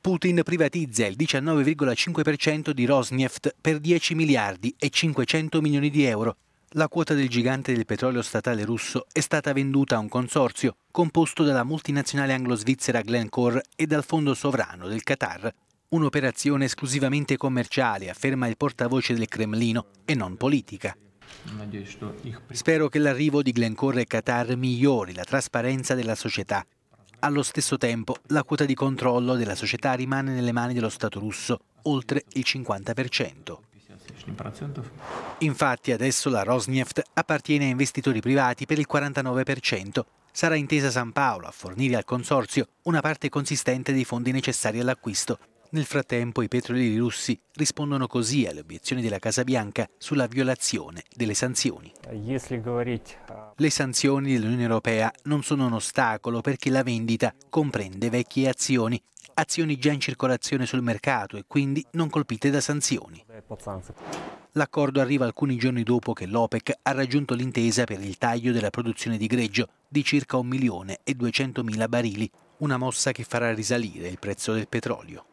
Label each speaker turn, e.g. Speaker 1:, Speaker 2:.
Speaker 1: Putin privatizza il 19,5% di Rosneft per 10 miliardi e 500 milioni di euro. La quota del gigante del petrolio statale russo è stata venduta a un consorzio composto dalla multinazionale anglo-svizzera Glencore e dal fondo sovrano del Qatar. Un'operazione esclusivamente commerciale, afferma il portavoce del Cremlino, e non politica. Spero che l'arrivo di Glencore e Qatar migliori la trasparenza della società allo stesso tempo, la quota di controllo della società rimane nelle mani dello Stato russo, oltre il 50%. Infatti adesso la Rosneft appartiene a investitori privati per il 49%. Sarà intesa San Paolo a fornire al consorzio una parte consistente dei fondi necessari all'acquisto nel frattempo i petrolieri russi rispondono così alle obiezioni della Casa Bianca sulla violazione delle sanzioni. Le sanzioni dell'Unione Europea non sono un ostacolo perché la vendita comprende vecchie azioni, azioni già in circolazione sul mercato e quindi non colpite da sanzioni. L'accordo arriva alcuni giorni dopo che l'OPEC ha raggiunto l'intesa per il taglio della produzione di greggio di circa 1 milione e 200 mila barili, una mossa che farà risalire il prezzo del petrolio.